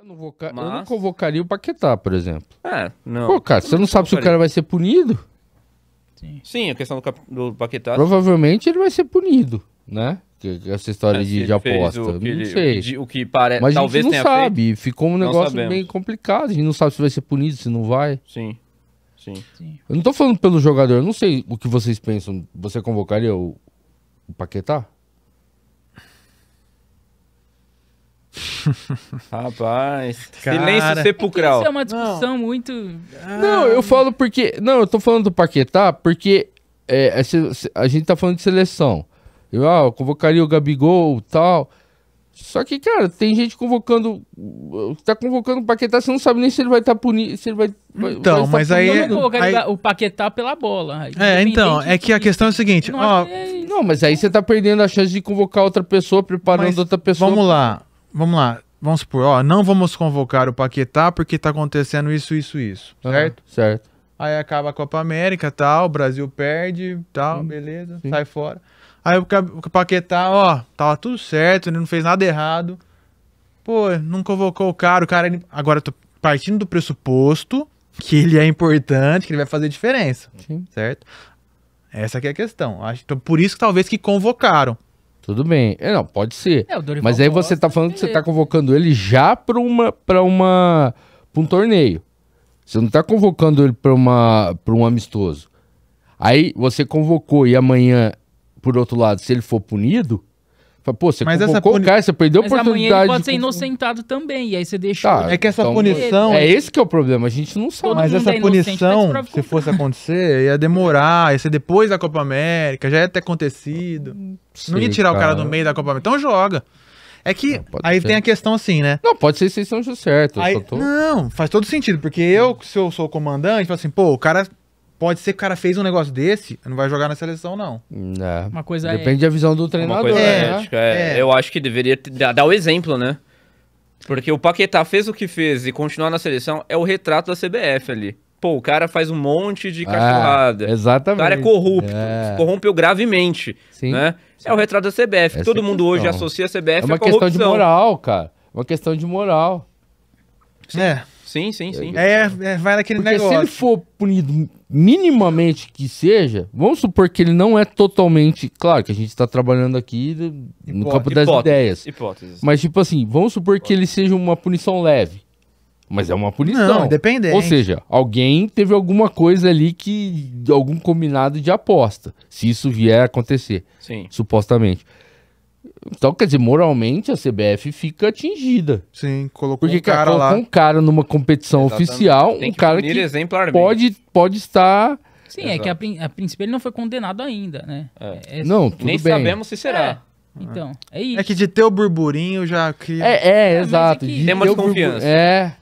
Eu, não Mas... eu não convocaria o Paquetá, por exemplo. É, não. Pô, cara, você não sabe se o cara vai ser punido? Sim, Sim a questão do, cap... do Paquetá. Provavelmente ele vai ser punido, né? essa história é, de, de aposta. O que, não sei. O que parece. Mas talvez a gente não sabe. Feito. Ficou um negócio bem complicado. A gente não sabe se vai ser punido, se não vai. Sim. Sim. Sim. Eu não tô falando pelo jogador. Eu não sei o que vocês pensam. Você convocaria o, o Paquetá? Rapaz. Silêncio sepulcral. É isso é uma discussão não. muito. Ah. Não, eu falo porque. Não, eu tô falando do Paquetá porque é, é a gente tá falando de seleção. Eu, ah, eu convocaria o Gabigol tal. Só que, cara, tem gente convocando. Tá convocando o Paquetá, você não sabe nem se ele vai estar tá punido. Se ele vai, então, vai mas aí, aí, O Paquetá pela bola. é, então, é que a questão é a seguinte: não, ó, é não mas aí você tá perdendo a chance de convocar outra pessoa, preparando outra pessoa. Vamos lá vamos lá, vamos supor, ó, não vamos convocar o Paquetá porque tá acontecendo isso, isso, isso, certo? Uhum, certo. Aí acaba a Copa América, tal, o Brasil perde, tal, sim, beleza, sim. sai fora. Aí o Paquetá, ó, tava tudo certo, ele não fez nada errado. Pô, não convocou o cara, o cara, ele... agora tô partindo do pressuposto que ele é importante, que ele vai fazer diferença, sim. certo? Essa é a questão. Então, por isso que talvez que convocaram. Tudo bem. É, não, pode ser. É, Mas aí você tá falando que você tá convocando ele já para uma para uma pra um torneio. Você não tá convocando ele para uma para um amistoso. Aí você convocou e amanhã, por outro lado, se ele for punido, Fala, pô, você mas essa puni... cara, você perdeu a oportunidade. Amanhã pode ser inocentado também, e aí você deixa Tá, é que essa então, punição. É, é esse que é o problema, a gente não sabe. mas essa é punição, se fosse acontecer, ia demorar, ia ser depois da Copa América, já ia ter acontecido. Sei, não ia tirar cara. o cara do meio da Copa América. Então joga. É que não, aí ser. tem a questão assim, né? Não, pode ser se vocês estão certo. Aí, tô... Não, faz todo sentido, porque eu, se eu sou o comandante, falo assim, pô, o cara Pode ser que o cara fez um negócio desse, não vai jogar na seleção, não. É. Uma coisa é Depende é... da visão do treinador. Uma coisa é, né? é. é. Eu acho que deveria dar o exemplo, né? Porque o Paquetá fez o que fez e continuar na seleção é o retrato da CBF ali. Pô, o cara faz um monte de ah, cachorrada. exatamente. O cara é corrupto. É. Corrompeu gravemente. Sim. Né? Sim. É o retrato da CBF. Essa é Todo é mundo questão. hoje associa a CBF é uma à corrupção. questão de moral, cara. É uma questão de moral. Sim. É. Sim, sim, sim. É, é vai naquele Porque negócio. se ele for punido minimamente que seja, vamos supor que ele não é totalmente... Claro que a gente está trabalhando aqui no Hipó campo das hipóteses, ideias. Hipóteses. Mas, tipo assim, vamos supor que ele seja uma punição leve. Mas é uma punição. Não, depende Ou seja, alguém teve alguma coisa ali que. algum combinado de aposta. Se isso vier a acontecer. Sim. Supostamente. Então, quer dizer, moralmente a CBF fica atingida. Sim, colocou Porque, um cara, cara lá. um cara numa competição Exatamente. oficial, um cara que pode, pode estar... Sim, Exato. é que a, prin a princípio ele não foi condenado ainda, né? É. É, é assim. não, tudo Nem bem. sabemos se será. É. Então, é, é isso. É que de ter o burburinho já cria. É, é ah, exato. Que... Temos confiança. É.